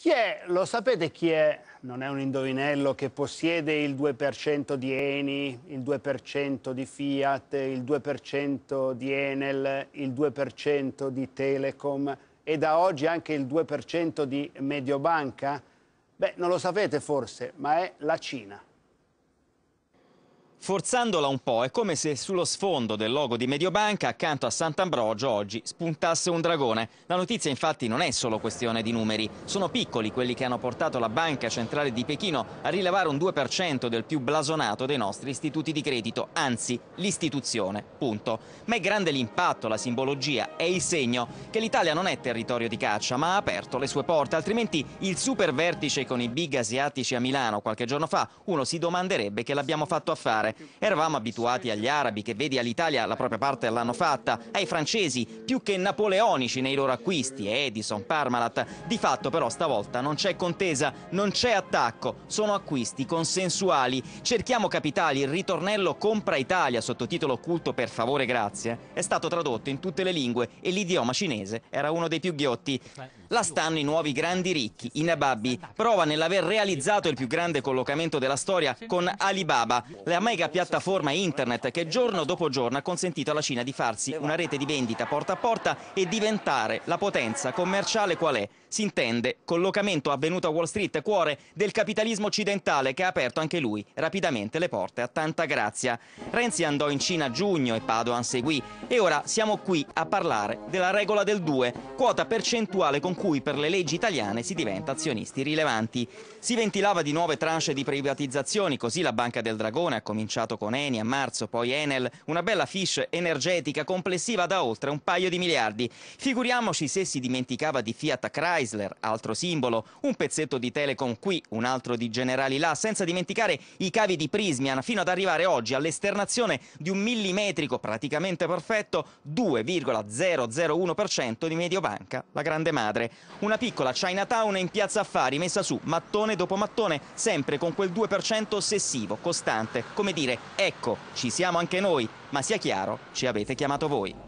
Chi è? Lo sapete chi è? Non è un indovinello che possiede il 2% di Eni, il 2% di Fiat, il 2% di Enel, il 2% di Telecom e da oggi anche il 2% di Mediobanca? Beh, non lo sapete forse, ma è la Cina. Forzandola un po', è come se sullo sfondo del logo di Mediobanca, accanto a Sant'Ambrogio, oggi spuntasse un dragone. La notizia infatti non è solo questione di numeri, sono piccoli quelli che hanno portato la Banca Centrale di Pechino a rilevare un 2% del più blasonato dei nostri istituti di credito, anzi l'istituzione, punto. Ma è grande l'impatto, la simbologia e il segno che l'Italia non è territorio di caccia, ma ha aperto le sue porte, altrimenti il super vertice con i big asiatici a Milano qualche giorno fa, uno si domanderebbe che l'abbiamo fatto a fare fare. Eravamo abituati agli arabi che vedi all'Italia la propria parte l'hanno fatta, ai francesi più che napoleonici nei loro acquisti, eh, Edison, Parmalat. Di fatto però stavolta non c'è contesa, non c'è attacco, sono acquisti consensuali. Cerchiamo capitali, il ritornello Compra Italia, sottotitolo occulto per favore grazie, è stato tradotto in tutte le lingue e l'idioma cinese era uno dei più ghiotti. La stanno i nuovi grandi ricchi, i Nababi, prova nell'aver realizzato il più grande collocamento della storia con Alibaba, la mai mega piattaforma internet che giorno dopo giorno ha consentito alla Cina di farsi una rete di vendita porta a porta e diventare la potenza commerciale qual è. Si intende collocamento avvenuto a Wall Street, cuore del capitalismo occidentale che ha aperto anche lui rapidamente le porte a tanta grazia. Renzi andò in Cina a giugno e Padoan seguì e ora siamo qui a parlare della regola del 2, quota percentuale con cui per le leggi italiane si diventa azionisti rilevanti. Si ventilava di nuove tranche di privatizzazioni, così la Banca del Dragone ha cominciato cominciato con Eni a marzo, poi Enel, una bella fish energetica complessiva da oltre un paio di miliardi. Figuriamoci se si dimenticava di Fiat Chrysler, altro simbolo, un pezzetto di Telecom qui, un altro di Generali là, senza dimenticare i cavi di Prismian, fino ad arrivare oggi all'esternazione di un millimetrico praticamente perfetto 2,001% di Mediobanca, la grande madre. Una piccola Chinatown in piazza affari messa su mattone dopo mattone, sempre con quel 2% ossessivo, costante, come dire ecco ci siamo anche noi, ma sia chiaro ci avete chiamato voi.